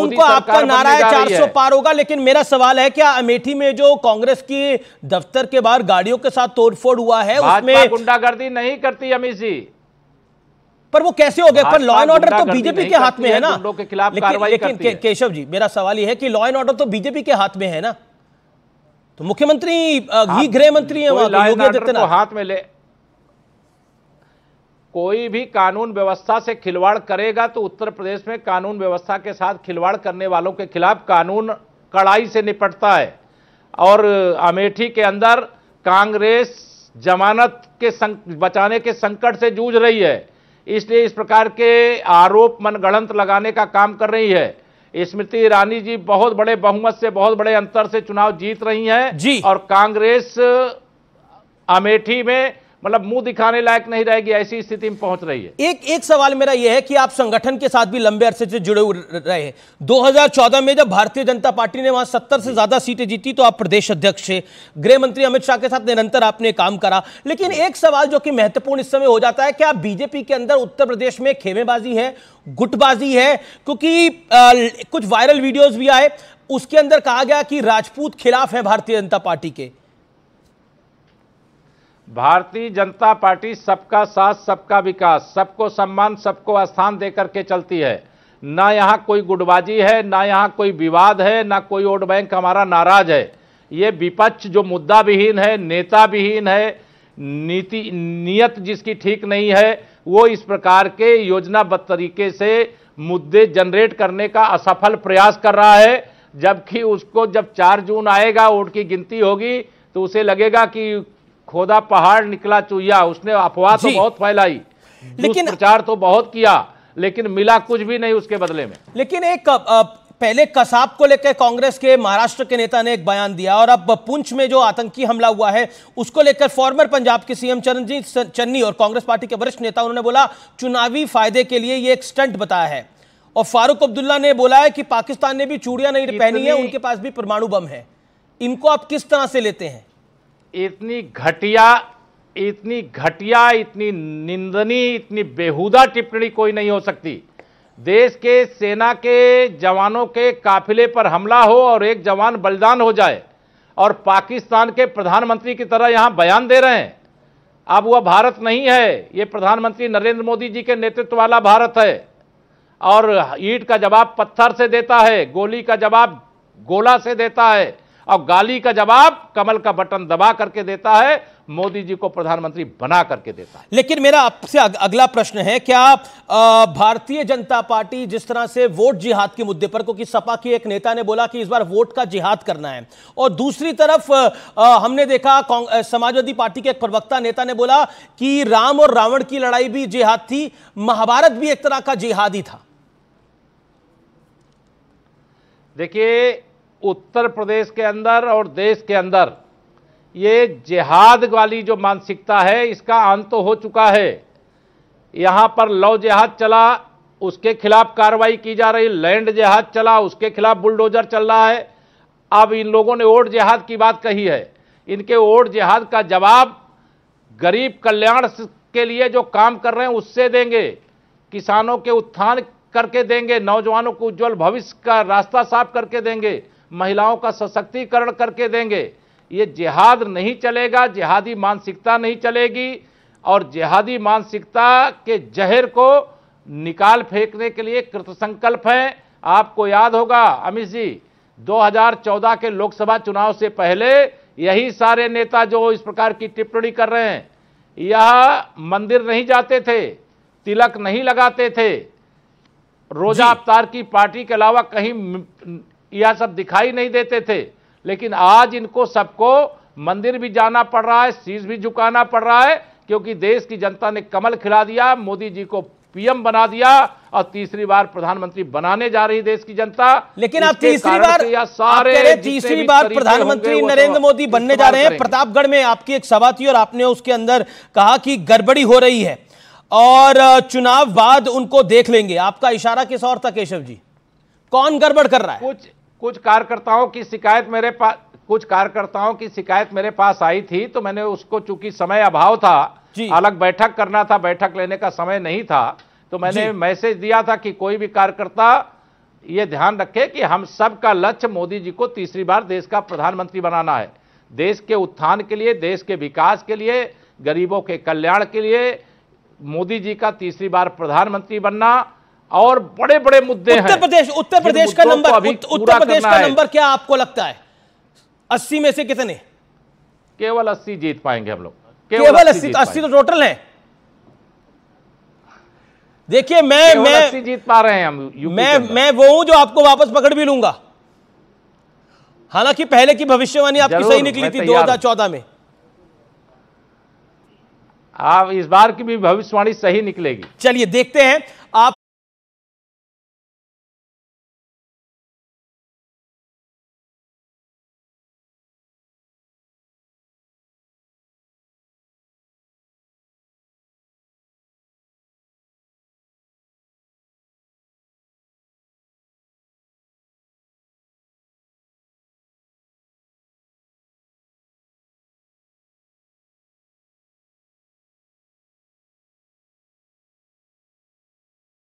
उनको आपका नारा है चार सौ पार होगा लेकिन मेरा सवाल है क्या अमेठी में जो कांग्रेस की दफ्तर के बाहर गाड़ियों के साथ तोड़फोड़ हुआ है उसमें गुंडागर्दी नहीं करती अमित जी पर वो कैसे हो गए पर लॉ एंड ऑर्डर तो बीजेपी के हाथ में है ना के खिलाफ लेकिन केशव जी मेरा सवाल यह है कि लॉ एंड ऑर्डर तो बीजेपी के हाथ में है ना तो मुख्यमंत्री ही गृह मंत्री है योगी आदित्यनाथ हाथ में ले कोई भी कानून व्यवस्था से खिलवाड़ करेगा तो उत्तर प्रदेश में कानून व्यवस्था के साथ खिलवाड़ करने वालों के खिलाफ कानून कड़ाई से निपटता है और अमेठी के अंदर कांग्रेस जमानत के संक, बचाने के संकट से जूझ रही है इसलिए इस प्रकार के आरोप मनगढ़ंत लगाने का काम कर रही है स्मृति ईरानी जी बहुत बड़े बहुमत से बहुत बड़े अंतर से चुनाव जीत रही हैं जी। और कांग्रेस अमेठी में मतलब मुंह दिखाने लायक नहीं रहेगी ऐसी स्थिति में पहुंच रही है एक एक सवाल मेरा यह है कि आप संगठन के साथ भी लंबे अरसे से जुड़े रहे हैं 2014 में जब भारतीय जनता पार्टी ने वहां 70 से ज्यादा सीटें जीती तो आप प्रदेश अध्यक्ष थे गृह मंत्री अमित शाह के साथ निरंतर आपने काम करा लेकिन एक सवाल जो कि महत्वपूर्ण इस समय हो जाता है क्या बीजेपी के अंदर उत्तर प्रदेश में खेमेबाजी है गुटबाजी है क्योंकि कुछ वायरल वीडियोज भी आए उसके अंदर कहा गया कि राजपूत खिलाफ है भारतीय जनता पार्टी के भारतीय जनता पार्टी सबका साथ सबका विकास सबको सम्मान सबको स्थान देकर के चलती है ना यहाँ कोई गुटबाजी है ना यहाँ कोई विवाद है ना कोई वोट बैंक हमारा नाराज है ये विपक्ष जो मुद्दा विहीन है नेता विहीन है नीति नियत जिसकी ठीक नहीं है वो इस प्रकार के योजनाबद्ध तरीके से मुद्दे जनरेट करने का असफल प्रयास कर रहा है जबकि उसको जब 4 जून आएगा वोट की गिनती होगी तो उसे लगेगा कि खोदा पहाड़ निकला चुहिया उसने अफवाह तो बहुत फैलाई लेकिन प्रचार तो बहुत किया लेकिन मिला कुछ भी नहीं उसके बदले में लेकिन एक अब, अब... पहले कसाब को लेकर कांग्रेस के महाराष्ट्र के नेता ने एक बयान दिया और अब पुंछ में जो आतंकी हमला हुआ है उसको लेकर फॉर्मर पंजाब के सीएम चरणजीत चन्नी और कांग्रेस पार्टी के वरिष्ठ नेता उन्होंने बोला चुनावी फायदे के लिए ये एक स्टंट बताया है और फारूक अब्दुल्ला ने बोला है कि पाकिस्तान ने भी चूड़ियां नहीं पहनी है उनके पास भी परमाणु बम है इनको आप किस तरह से लेते हैं इतनी घटिया इतनी घटिया इतनी निंदनीय इतनी बेहुदा टिप्पणी कोई नहीं हो सकती देश के सेना के जवानों के काफिले पर हमला हो और एक जवान बलिदान हो जाए और पाकिस्तान के प्रधानमंत्री की तरह यहाँ बयान दे रहे हैं अब वह भारत नहीं है ये प्रधानमंत्री नरेंद्र मोदी जी के नेतृत्व वाला भारत है और ईट का जवाब पत्थर से देता है गोली का जवाब गोला से देता है अब गाली का जवाब कमल का बटन दबा करके देता है मोदी जी को प्रधानमंत्री बना करके देता है लेकिन मेरा आपसे अगला प्रश्न है क्या भारतीय जनता पार्टी जिस तरह से वोट जिहाद के मुद्दे पर क्योंकि सपा के एक नेता ने बोला कि इस बार वोट का जिहाद करना है और दूसरी तरफ आ, हमने देखा समाजवादी पार्टी के एक प्रवक्ता नेता ने बोला कि राम और रावण की लड़ाई भी जिहाद थी महाभारत भी एक तरह का जिहाद ही था देखिए उत्तर प्रदेश के अंदर और देश के अंदर ये जिहाद वाली जो मानसिकता है इसका अंत तो हो चुका है यहाँ पर लव जिहाद चला उसके खिलाफ कार्रवाई की जा रही लैंड जिहाद चला उसके खिलाफ बुलडोजर चल रहा है अब इन लोगों ने वोट जिहाद की बात कही है इनके वोट जिहाद का जवाब गरीब कल्याण के लिए जो काम कर रहे हैं उससे देंगे किसानों के उत्थान करके देंगे नौजवानों को उज्जवल भविष्य का रास्ता साफ करके देंगे महिलाओं का सशक्तिकरण करके देंगे ये जिहाद नहीं चलेगा जिहादी मानसिकता नहीं चलेगी और जिहादी मानसिकता के जहर को निकाल फेंकने के लिए कृतसंकल्प हैं आपको याद होगा अमित जी 2014 के लोकसभा चुनाव से पहले यही सारे नेता जो इस प्रकार की टिप्पणी कर रहे हैं यह मंदिर नहीं जाते थे तिलक नहीं लगाते थे रोजा अवतार की पार्टी के अलावा कहीं यह सब दिखाई नहीं देते थे लेकिन आज इनको सबको मंदिर भी जाना पड़ रहा है शीश भी झुकाना पड़ रहा है क्योंकि देश की जनता ने कमल खिला दिया मोदी जी को पीएम बना दिया और तीसरी बार प्रधानमंत्री बनाने जा रही देश की जनता लेकिन आप तीसरी बार सारे तीसरी बार प्रधानमंत्री तो नरेंद्र मोदी बनने जा रहे हैं प्रतापगढ़ में आपकी एक सभा थी और आपने उसके अंदर कहा कि गड़बड़ी हो रही है और चुनाव बाद उनको देख लेंगे आपका इशारा किस और था केशव जी कौन गड़बड़ कर रहा है कुछ कुछ कार्यकर्ताओं की शिकायत मेरे पास कुछ कार्यकर्ताओं की शिकायत मेरे पास आई थी तो मैंने उसको चूंकि समय अभाव था अलग बैठक करना था बैठक लेने का समय नहीं था तो मैंने मैसेज दिया था कि कोई भी कार्यकर्ता ये ध्यान रखे कि हम सबका लक्ष्य मोदी जी को तीसरी बार देश का प्रधानमंत्री बनाना है देश के उत्थान के लिए देश के विकास के लिए गरीबों के कल्याण के लिए मोदी जी का तीसरी बार प्रधानमंत्री बनना और बड़े बड़े मुद्दे उत्तर प्रदेश उत्तर प्रदेश का नंबर उत्तर प्रदेश का नंबर क्या आपको लगता है अस्सी में से कितने केवल अस्सी जीत पाएंगे हम लोग केवल अस्सी अस्सी तो टोटल तो है देखिए मैं मैं जीत पा रहे हैं हम मैं मैं वो हूं जो आपको वापस पकड़ भी लूंगा हालांकि पहले की भविष्यवाणी आपकी सही निकली थी 2014 में आप इस बार की भी भविष्यवाणी सही निकलेगी चलिए देखते हैं